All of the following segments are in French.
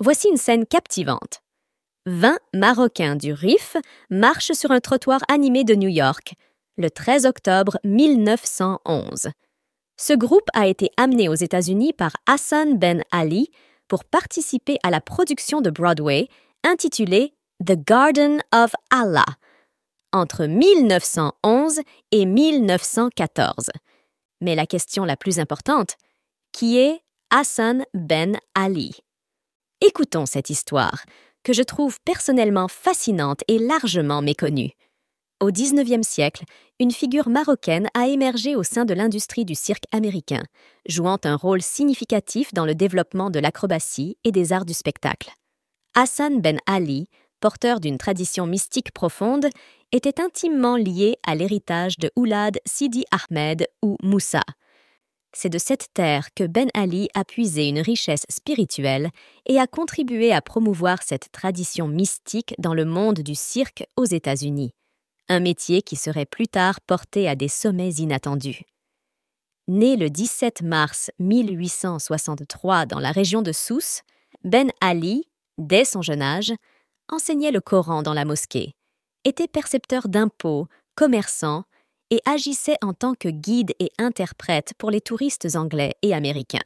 Voici une scène captivante. 20 Marocains du Rif marchent sur un trottoir animé de New York, le 13 octobre 1911. Ce groupe a été amené aux États-Unis par Hassan Ben Ali pour participer à la production de Broadway intitulée The Garden of Allah entre 1911 et 1914. Mais la question la plus importante, qui est Hassan Ben Ali Écoutons cette histoire, que je trouve personnellement fascinante et largement méconnue. Au XIXe siècle, une figure marocaine a émergé au sein de l'industrie du cirque américain, jouant un rôle significatif dans le développement de l'acrobatie et des arts du spectacle. Hassan Ben Ali, porteur d'une tradition mystique profonde, était intimement lié à l'héritage de Oulad Sidi Ahmed ou Moussa, c'est de cette terre que Ben Ali a puisé une richesse spirituelle et a contribué à promouvoir cette tradition mystique dans le monde du cirque aux États-Unis, un métier qui serait plus tard porté à des sommets inattendus. Né le 17 mars 1863 dans la région de Sousse, Ben Ali, dès son jeune âge, enseignait le Coran dans la mosquée, était percepteur d'impôts, commerçant, et agissait en tant que guide et interprète pour les touristes anglais et américains.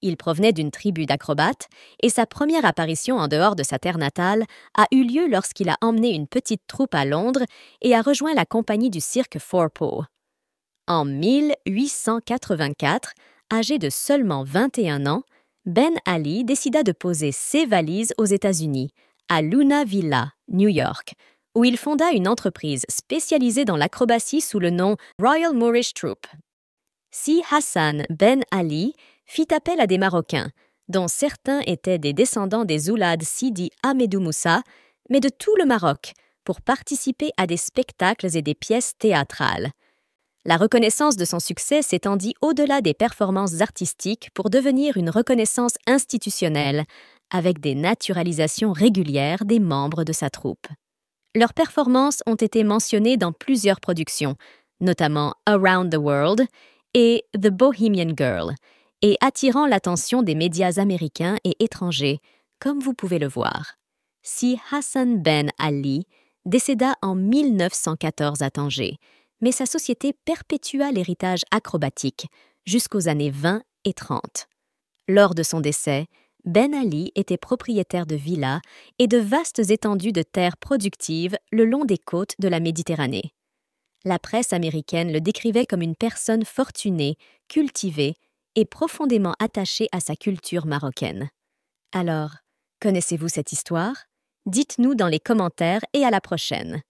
Il provenait d'une tribu d'acrobates, et sa première apparition en dehors de sa terre natale a eu lieu lorsqu'il a emmené une petite troupe à Londres et a rejoint la compagnie du cirque Fourpo. En 1884, âgé de seulement 21 ans, Ben Ali décida de poser ses valises aux États-Unis, à Luna Villa, New York, où il fonda une entreprise spécialisée dans l'acrobatie sous le nom Royal Moorish Troupe. Si Hassan Ben Ali fit appel à des Marocains, dont certains étaient des descendants des Zoulades Sidi Ahmedou Moussa, mais de tout le Maroc, pour participer à des spectacles et des pièces théâtrales. La reconnaissance de son succès s'étendit au-delà des performances artistiques pour devenir une reconnaissance institutionnelle, avec des naturalisations régulières des membres de sa troupe. Leurs performances ont été mentionnées dans plusieurs productions, notamment Around the World et The Bohemian Girl, et attirant l'attention des médias américains et étrangers, comme vous pouvez le voir. Si Hassan Ben Ali décéda en 1914 à Tanger, mais sa société perpétua l'héritage acrobatique jusqu'aux années 20 et 30. Lors de son décès, ben Ali était propriétaire de villas et de vastes étendues de terres productives le long des côtes de la Méditerranée. La presse américaine le décrivait comme une personne fortunée, cultivée et profondément attachée à sa culture marocaine. Alors, connaissez-vous cette histoire Dites-nous dans les commentaires et à la prochaine.